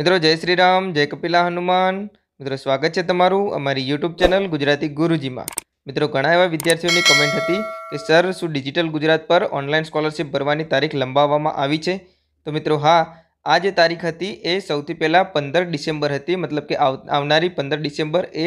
મિત્રો જય શ્રી રામ જય કપિલા હનુમાન મિત્રો સ્વાગત છે તમારું અમારી યુટ્યુબ ચેનલ ગુજરાતી ગુરુજીમાં મિત્રો ઘણા એવા વિદ્યાર્થીઓની કમેન્ટ હતી કે સર શું ડિજિટલ ગુજરાત પર ઓનલાઈન સ્કોલરશિપ ભરવાની તારીખ લંબાવવામાં આવી છે તો મિત્રો હા આ જે તારીખ હતી એ સૌથી પહેલાં પંદર ડિસેમ્બર હતી મતલબ કે આવનારી પંદર ડિસેમ્બર એ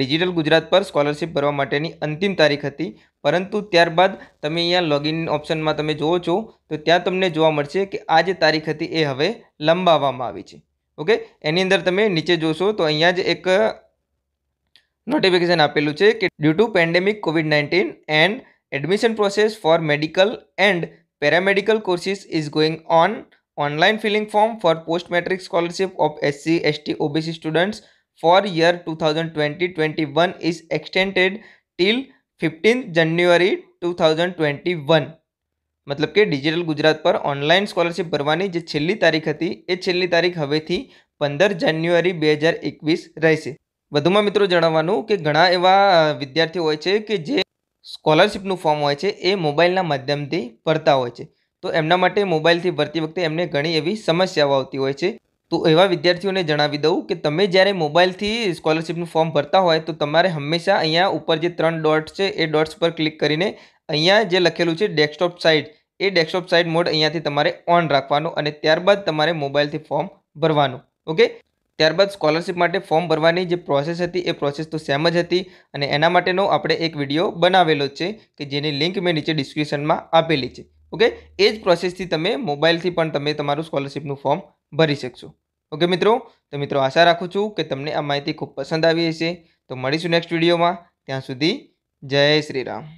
ડિજિટલ ગુજરાત પર સ્કોલરશિપ ભરવા માટેની અંતિમ તારીખ હતી પરંતુ ત્યારબાદ તમે અહીંયા લોગિન ઓપ્શનમાં તમે જુઓ છો તો ત્યાં તમને જોવા મળશે કે આ જે તારીખ હતી એ હવે લંબાવવામાં આવી છે ओके एनी अंदर तब नीचे जोशो तो अँज एक नोटिफिकेशन आपेलू है कि due to pandemic COVID nineteen and admission process for medical and paramedical courses is going on online filling form for post matric scholarship of S C S T O B C students for year two thousand twenty twenty one is extended till fifteen January two thousand twenty one મતલબ કે digital Gujarat પર online scholarship ભરવાની જે છેલ્લી તારીખ હતી એ છેલ્લી તારીખ હવેથી પંદર જાન્યુઆરી બે હજાર એકવીસ રહેશે વધુમાં મિત્રો જણાવવાનું કે ઘણા એવા વિદ્યાર્થીઓ હોય છે કે જે સ્કોલરશિપનું ફોર્મ હોય છે એ મોબાઈલના માધ્યમથી ભરતા હોય છે તો એમના માટે મોબાઈલથી ભરતી વખતે એમને ઘણી એવી સમસ્યાઓ આવતી હોય છે તો એવા વિદ્યાર્થીઓને જણાવી દઉં કે તમે જ્યારે મોબાઈલથી સ્કોલરશિપનું ફોર્મ ભરતા હોય તો તમારે હંમેશા અહીંયા ઉપર જે ત્રણ ડોટ છે એ ડોટ્સ પર ક્લિક કરીને અહીંયા જે લખેલું છે ડેસ્કટોપ સાઇટ એ ડેસ્કટોપ સાઇડ મોડ અહીંયાથી તમારે ઓન રાખવાનું અને ત્યારબાદ તમારે મોબાઈલથી ફોર્મ ભરવાનું ઓકે ત્યારબાદ સ્કોલરશીપ માટે ફોર્મ ભરવાની જે પ્રોસેસ હતી એ પ્રોસેસ તો સેમ જ હતી અને એના માટેનો આપણે એક વિડીયો બનાવેલો છે કે જેની લિંક મેં નીચે ડિસ્ક્રિપ્શનમાં આપેલી છે ઓકે એ જ પ્રોસેસથી તમે મોબાઈલથી પણ તમે તમારું સ્કોલરશિપનું ફોર્મ ભરી શકશો ઓકે મિત્રો તો મિત્રો આશા રાખું છું કે તમને આ માહિતી ખૂબ પસંદ આવી હશે તો મળીશું નેક્સ્ટ વિડીયોમાં ત્યાં સુધી જય શ્રી રામ